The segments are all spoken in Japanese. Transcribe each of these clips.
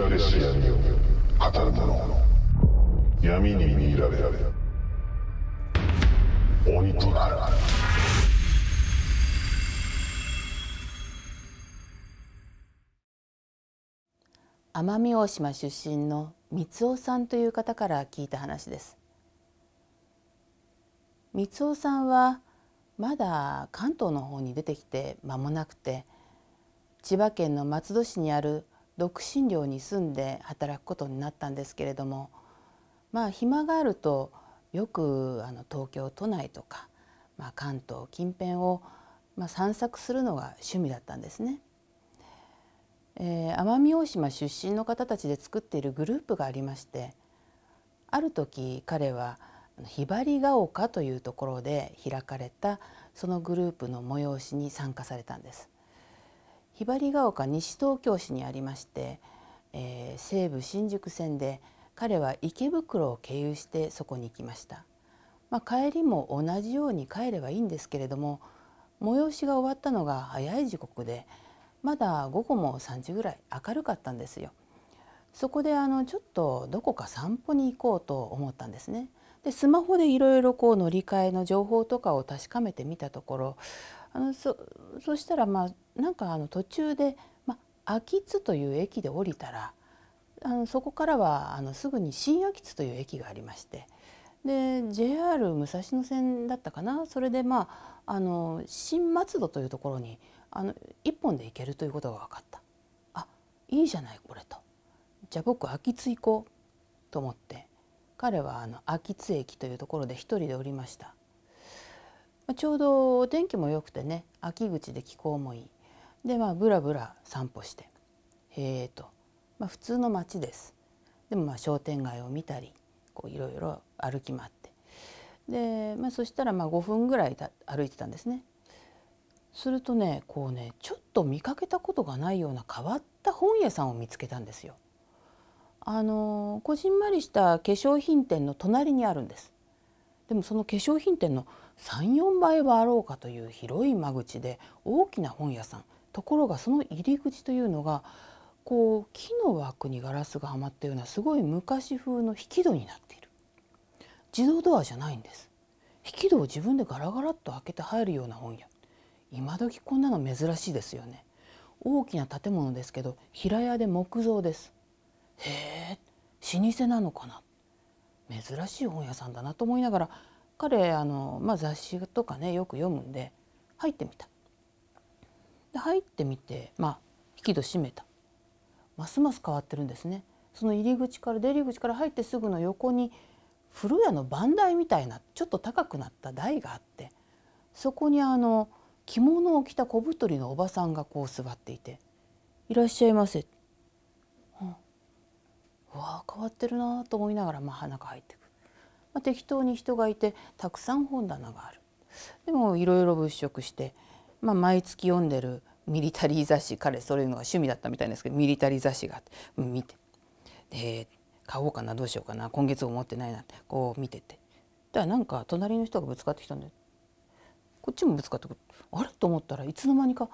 られし闇を語る者闇に見入られられ鬼となる奄美大島出身の三尾さんという方から聞いた話です三尾さんはまだ関東の方に出てきて間もなくて千葉県の松戸市にある独身寮に住んで働くことになったんですけれどもまあ暇があるとよくあの東京都内とか、まあ、関東近辺を、まあ、散策するのが趣味だったんですね。えー、奄美大島出身の方たちで作っているグループがありましてある時彼はひばりが丘というところで開かれたそのグループの催しに参加されたんです。ひばりが丘西東京市にありまして、えー、西武新宿線で彼は池袋を経由してそこに行きました、まあ、帰りも同じように帰ればいいんですけれども催しが終わったのが早い時刻でまだ午後も3時ぐらい明るかったんですよそこであのちょっとどこか散歩に行こうと思ったんですねでスマホでいろいろ乗り換えの情報とかを確かめてみたところあのそそしたらまあなんかあの途中で、まあ、秋津という駅で降りたらあのそこからはあのすぐに新秋津という駅がありましてで JR 武蔵野線だったかなそれでまああの新松戸というところにあの一本で行けるということが分かったあいいじゃないこれとじゃあ僕秋津行こうと思って彼はあの秋津駅というところで一人で降りましたまあ、ちょうどお天気も良くてね秋口で気候もいいでまあブラブラ散歩してへえと、まあ、普通の街ですでもまあ商店街を見たりこういろいろ歩き回ってで、まあ、そしたらまあ5分ぐらい歩いてたんですねするとねこうねちょっと見かけたことがないような変わった本屋さんを見つけたんですよ。あのこじんまりした化粧品店の隣にあるんですでもその化粧品店の34倍はあろうかという広い間口で大きな本屋さんところがその入り口というのがこう木の枠にガラスがはまったようなすごい昔風の引き戸になっている自動ドアじゃないんです引き戸を自分でガラガラっと開けて入るような本屋今時こんなの珍しいですよね大きな建物ですけど平屋で木造ですへえ老舗なのかな珍しい本屋さんだなと思いながら彼あの、まあ、雑誌とかねよく読むんで入ってみた。で入ってみてまあ引き戸閉めた。ますます変わってるんですね。その入り口から出入り口から入ってすぐの横に古屋の番台みたいなちょっと高くなった台があってそこにあの着物を着た小太りのおばさんがこう座っていて「いらっしゃいませ」うん、うわ変わってるなと思いながらまあ中入ってくる。まあ、適当に人がいてたくさん本棚がある。でもいろいろ物色して、まあ、毎月読んでるミリタリー雑誌彼そういうのが趣味だったみたいですけどミリタリー雑誌があって、見てで買おうかなどうしようかな今月思持ってないなってこう見ててだからなんか隣の人がぶつかってきたんでこっちもぶつかってくるあれと思ったらいつの間にか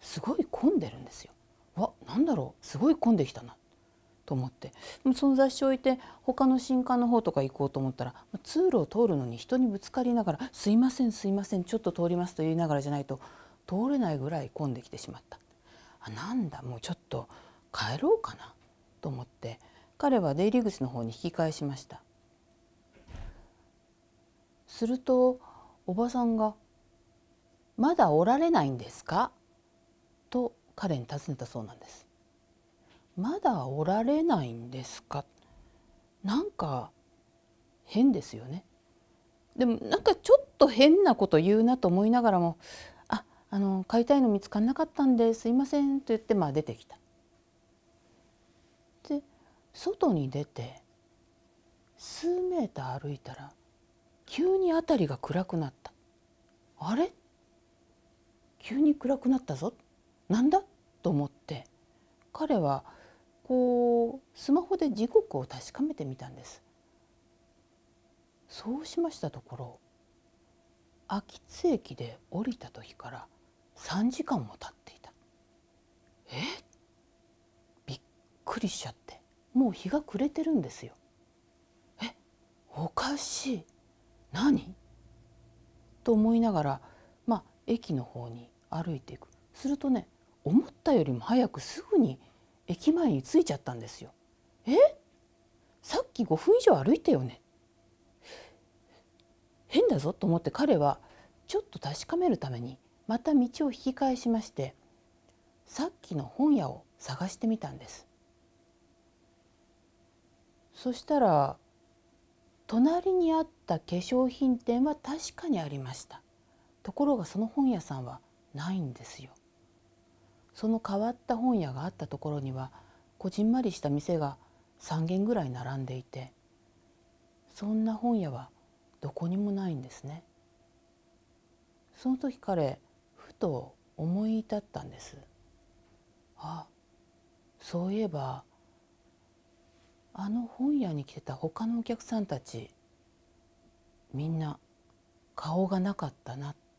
すごい混んでるんですよ。わなんだろうすごい混んできたなと思ってその雑誌を置いて他の新刊の方とか行こうと思ったら通路を通るのに人にぶつかりながら「すいませんすいませんちょっと通ります」と言いながらじゃないと通れないぐらい混んできてしまった。あなんだもうちょっと帰ろうかなと思って彼は出入り口の方に引き返しました。するとおばさんが「まだおられないんですか?」と彼に尋ねたそうなんです。まだおられないんですかなんか変ですよねでもなんかちょっと変なこと言うなと思いながらも「ああの買いたいの見つからなかったんですいません」と言ってまあ出てきた。で外に出て数メーター歩いたら急に辺りが暗くなった「あれ急に暗くなったぞなんだ?」と思って彼はこうスマホで時刻を確かめてみたんですそうしましたところ秋津駅で降りた時から3時間も経っていたえびっくりしちゃってもう日が暮れてるんですよえおかしい何と思いながらまあ駅の方に歩いていくするとね思ったよりも早くすぐに駅前に着いちゃったんですよ。えさっき5分以上歩いたよね。変だぞと思って彼はちょっと確かめるためにまた道を引き返しましてさっきの本屋を探してみたんです。そしたら隣にあった化粧品店は確かにありました。ところがその本屋さんはないんですよ。その変わった本屋があったところにはこじんまりした店が3軒ぐらい並んでいてそんな本屋はどこにもないんですね。その時彼ふと思い至ったんです。あそういえばあの本屋に来てた他のお客さんたちみんな顔がなかったなって。